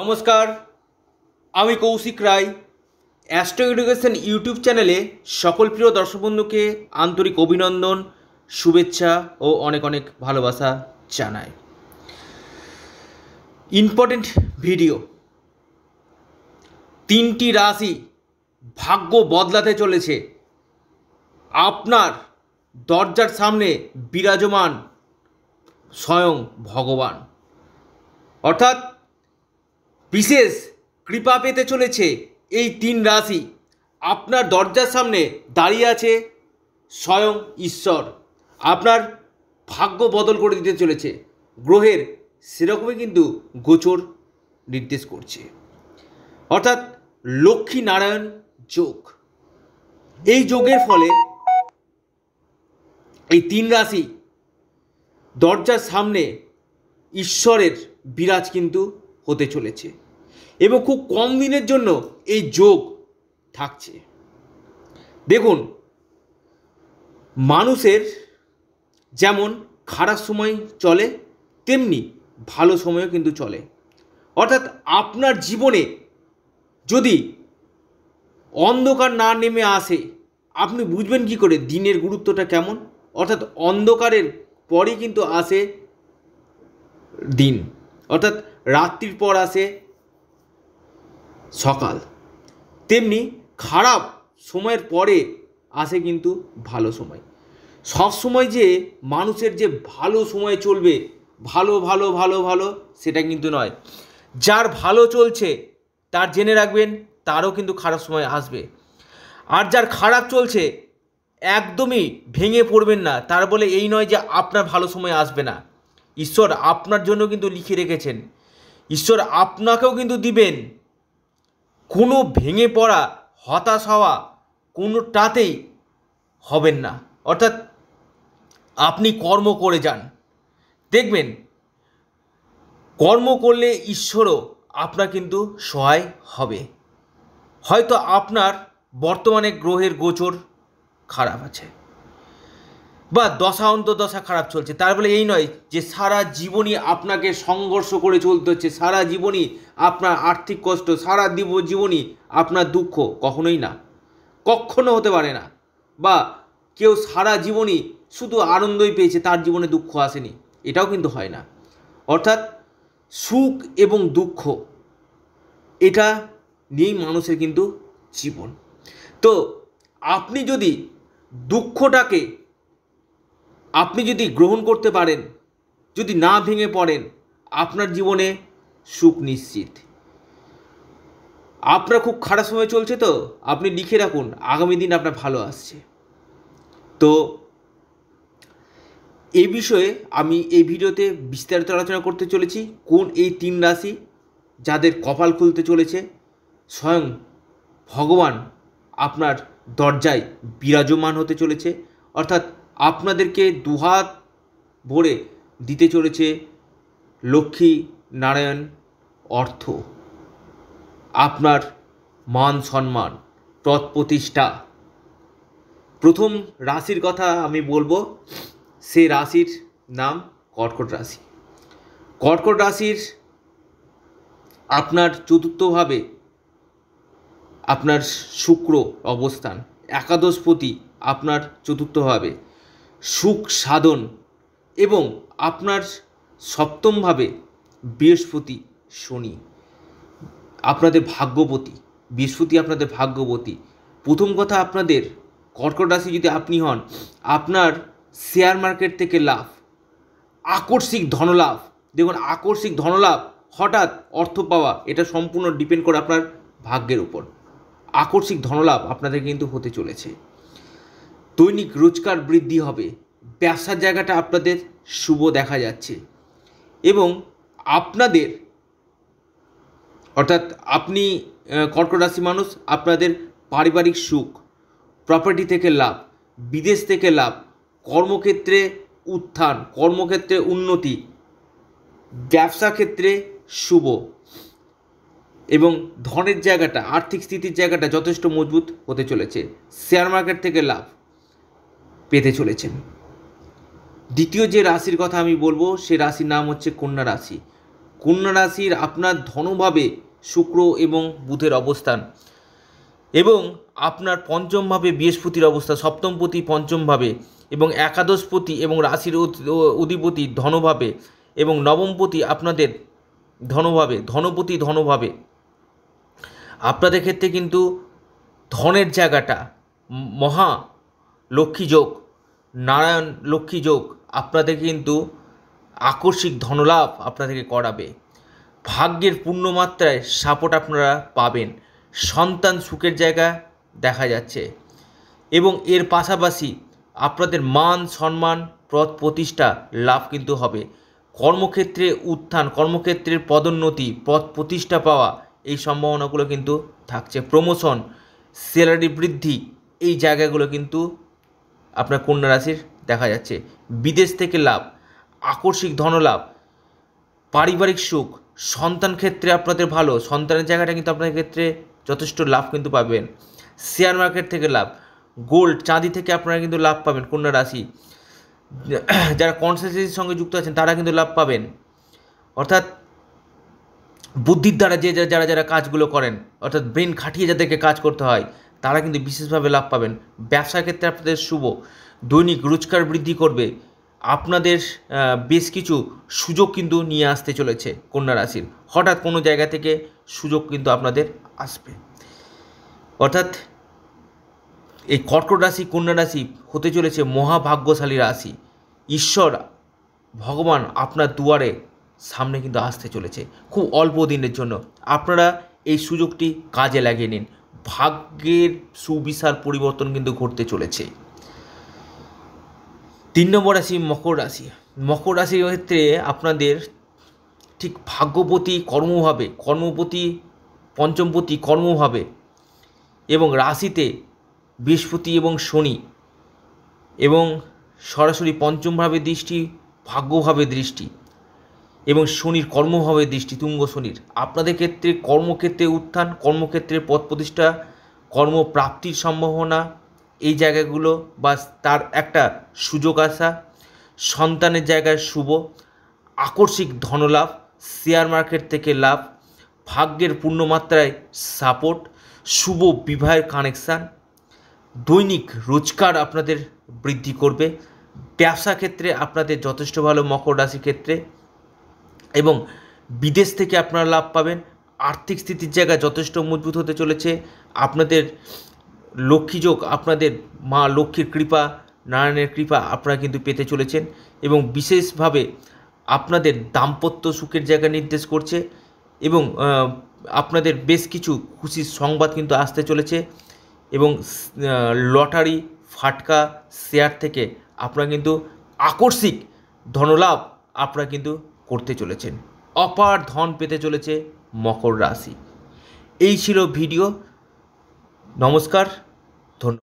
নমস্কার আমি Koushik Roy Astro Education YouTube চ্যানেলে সকল প্রিয় দর্শক বন্ধুকে আন্তরিক অভিনন্দন শুভেচ্ছা ও অনেক অনেক ভালোবাসা জানাই ইম্পর্টেন্ট ভিডিও তিনটি রাশি ভাগ্য বদলাতে চলেছে আপনার দরজার সামনে বিরাজমান স্বয়ং ভগবান অর্থাৎ বিশেষ কৃপা পেতে চলেছে এই তিন রাশি আপনার দরজার সামনে দাঁড়িয়ে আছে স্বয়ং ঈশ্বর আপনার ভাগ্য বদল করে দিতে চলেছে গ্রহের সেরকমই কিন্তু গোচর নির্দেশ করছে অর্থাৎ লক্ষ্মী নারায়ণ যোগ এই যোগের ফলে এই তিন রাশি দরজার সামনে ঈশ্বরের বিরাজ কিন্তু হতে চলেছে এবং খুব কম দিনের জন্য এই যোগ থাকছে দেখুন মানুষের যেমন খারাপ সময় চলে তেমনি ভালো সময়ও কিন্তু চলে অর্থাৎ আপনার জীবনে যদি অন্ধকার না নেমে আসে আপনি বুঝবেন কি করে দিনের গুরুত্বটা কেমন অর্থাৎ অন্ধকারের পরই কিন্তু আসে দিন অর্থাৎ রাত্রির পর আসে সকাল তেমনি খারাপ সময়ের পরে আসে কিন্তু ভালো সময় সব সময় যে মানুষের যে ভালো সময় চলবে ভালো ভালো ভালো ভালো সেটা কিন্তু নয় যার ভালো চলছে তার জেনে রাখবেন তারও কিন্তু খারাপ সময় আসবে আর যার খারাপ চলছে একদমই ভেঙে পড়বেন না তার বলে এই নয় যে আপনার ভালো সময় আসবে না ঈশ্বর আপনার জন্য কিন্তু লিখে রেখেছেন ঈশ্বর আপনাকেও কিন্তু দিবেন কোনো ভেঙে পড়া হতাশ হওয়া কোনোটাতেই হবেন না অর্থাৎ আপনি কর্ম করে যান দেখবেন কর্ম করলে ঈশ্বরও আপনার কিন্তু সহায় হবে হয়তো আপনার বর্তমানে গ্রহের গোচর খারাপ আছে বা দশা অন্ত দশা খারাপ চলছে তার বলে এই নয় যে সারা জীবনই আপনাকে সংঘর্ষ করে চলতে হচ্ছে সারা জীবনই আপনার আর্থিক কষ্ট সারা জীবনই আপনার দুঃখ কখনোই না কখনো হতে পারে না বা কেউ সারা জীবনই শুধু আনন্দই পেয়েছে তার জীবনে দুঃখ আসেনি এটাও কিন্তু হয় না অর্থাৎ সুখ এবং দুঃখ এটা নিয়েই মানুষের কিন্তু জীবন তো আপনি যদি দুঃখটাকে আপনি যদি গ্রহণ করতে পারেন যদি না ভেঙে পড়েন আপনার জীবনে সুখ নিশ্চিত আপনার খুব খারাপ সময় চলছে তো আপনি লিখে রাখুন আগামী দিন আপনার ভালো আসছে তো এ বিষয়ে আমি এই ভিডিওতে বিস্তারিত আলোচনা করতে চলেছি কোন এই তিন রাশি যাদের কপাল খুলতে চলেছে স্বয়ং ভগবান আপনার দরজায় বিরাজমান হতে চলেছে অর্থাৎ আপনাদেরকে দুহাত ভরে দিতে চলেছে লক্ষ্মী নারায়ণ অর্থ আপনার মান সম্মান তৎপ্রতিষ্ঠা প্রতিষ্ঠা প্রথম রাশির কথা আমি বলবো সে রাশির নাম কর্কট রাশি কর্কট রাশির আপনার চতুর্থভাবে আপনার শুক্র অবস্থান একাদশপতি আপনার চতুর্থভাবে সুখ সাধন এবং আপনার সপ্তমভাবে বৃহস্পতি শনি আপনাদের ভাগ্যপতি বৃহস্পতি আপনাদের ভাগ্যপতি প্রথম কথা আপনাদের কর্কট রাশি যদি আপনি হন আপনার শেয়ার মার্কেট থেকে লাভ আকর্ষিক ধনলাভ দেখুন আকর্ষিক ধনলাভ হঠাৎ অর্থ পাওয়া এটা সম্পূর্ণ ডিপেন্ড করে আপনার ভাগ্যের উপর আকর্ষিক ধনলাভ আপনাদের কিন্তু হতে চলেছে দৈনিক রোজগার বৃদ্ধি হবে ব্যবসার জায়গাটা আপনাদের শুভ দেখা যাচ্ছে এবং আপনাদের অর্থাৎ আপনি কর্কট রাশি মানুষ আপনাদের পারিবারিক সুখ প্রপার্টি থেকে লাভ বিদেশ থেকে লাভ কর্মক্ষেত্রে উত্থান কর্মক্ষেত্রে উন্নতি ব্যবসা ক্ষেত্রে শুভ এবং ধনের জায়গাটা আর্থিক স্থিতির জায়গাটা যথেষ্ট মজবুত হতে চলেছে শেয়ার মার্কেট থেকে লাভ পেতে চলেছেন দ্বিতীয় যে রাশির কথা আমি বলবো সে রাশির নাম হচ্ছে কন্যা রাশি কন্যা রাশির আপনার ধনভাবে শুক্র এবং বুধের অবস্থান এবং আপনার পঞ্চমভাবে বৃহস্পতির অবস্থা সপ্তমপতি পঞ্চমভাবে এবং একাদশপতি এবং রাশির অধিপতি ধনভাবে এবং নবমপতি আপনাদের ধনভাবে ধনপতি ধনভাবে আপনাদের ক্ষেত্রে কিন্তু ধনের জায়গাটা মহা লক্ষ্মী যোগ নারায়ণ লক্ষ্মী যোগ আপনাদের কিন্তু আকস্মিক ধনলাভ আপনাদেরকে করাবে ভাগ্যের পূর্ণমাত্রায় সাপোর্ট আপনারা পাবেন সন্তান সুখের জায়গা দেখা যাচ্ছে এবং এর পাশাপাশি আপনাদের মান সম্মান পথ প্রতিষ্ঠা লাভ কিন্তু হবে কর্মক্ষেত্রে উত্থান কর্মক্ষেত্রের পদোন্নতি পথ প্রতিষ্ঠা পাওয়া এই সম্ভাবনাগুলো কিন্তু থাকছে প্রমোশন স্যালারি বৃদ্ধি এই জায়গাগুলো কিন্তু আপনার কন্যা রাশির দেখা যাচ্ছে বিদেশ থেকে লাভ আকস্মিক ধনলাভ পারিবারিক সুখ সন্তান ক্ষেত্রে আপনাদের ভালো সন্তানের জায়গাটা কিন্তু আপনার ক্ষেত্রে যথেষ্ট লাভ কিন্তু পাবেন শেয়ার মার্কেট থেকে লাভ গোল্ড চাঁদি থেকে আপনারা কিন্তু লাভ পাবেন কন্যা রাশি যারা কনসালটেন্সির সঙ্গে যুক্ত আছেন তারা কিন্তু লাভ পাবেন অর্থাৎ বুদ্ধির দ্বারা যে যারা যারা কাজগুলো করেন অর্থাৎ ব্রেন খাটিয়ে যাদেরকে কাজ করতে হয় তারা কিন্তু বিশেষভাবে লাভ পাবেন ব্যবসার ক্ষেত্রে আপনাদের শুভ দৈনিক রোজগার বৃদ্ধি করবে আপনাদের বেশ কিছু সুযোগ কিন্তু নিয়ে আসতে চলেছে কন্যা রাশির হঠাৎ কোনো জায়গা থেকে সুযোগ কিন্তু আপনাদের আসবে অর্থাৎ এই কর্কট রাশি কন্যা রাশি হতে চলেছে মহাভাগ্যশালী রাশি ঈশ্বর ভগবান আপনার দুয়ারে সামনে কিন্তু আসতে চলেছে খুব অল্প দিনের জন্য আপনারা এই সুযোগটি কাজে লাগিয়ে নিন ভাগ্যের সুবিশাল পরিবর্তন কিন্তু ঘটতে চলেছে তিন নম্বর রাশি মকর রাশি মকর রাশির ক্ষেত্রে আপনাদের ঠিক ভাগ্যপতি কর্মভাবে কর্মপতি পঞ্চমপতি কর্মভাবে এবং রাশিতে বৃহস্পতি এবং শনি এবং সরাসরি পঞ্চমভাবে দৃষ্টি ভাগ্যভাবে দৃষ্টি এবং শনির কর্মভাবে দৃষ্টি তুঙ্গ শনির আপনাদের ক্ষেত্রে কর্মক্ষেত্রে উত্থান কর্মক্ষেত্রে পথ প্রতিষ্ঠা কর্মপ্রাপ্তির সম্ভাবনা এই জায়গাগুলো বা তার একটা সুযোগ আসা সন্তানের জায়গায় শুভ আকস্মিক ধনলাভ শেয়ার মার্কেট থেকে লাভ ভাগ্যের পূর্ণমাত্রায় সাপোর্ট শুভ বিবাহের কানেকশান দৈনিক রোজগার আপনাদের বৃদ্ধি করবে ব্যবসা ক্ষেত্রে আপনাদের যথেষ্ট ভালো মকর রাশির ক্ষেত্রে এবং বিদেশ থেকে আপনারা লাভ পাবেন আর্থিক স্থিতির জায়গা যথেষ্ট মজবুত হতে চলেছে আপনাদের লক্ষ্মীযোগ আপনাদের মা লক্ষ্মীর কৃপা নারায়ণের কৃপা আপনারা কিন্তু পেতে চলেছেন এবং বিশেষভাবে আপনাদের দাম্পত্য সুখের জায়গা নির্দেশ করছে এবং আপনাদের বেশ কিছু খুশির সংবাদ কিন্তু আসতে চলেছে এবং লটারি ফাটকা শেয়ার থেকে আপনারা কিন্তু আকস্মিক ধনলাভ আপনারা কিন্তু করতে চলেছেন অপার ধন পেতে চলেছে মকর রাশি এই ছিল ভিডিও নমস্কার ধন্যবাদ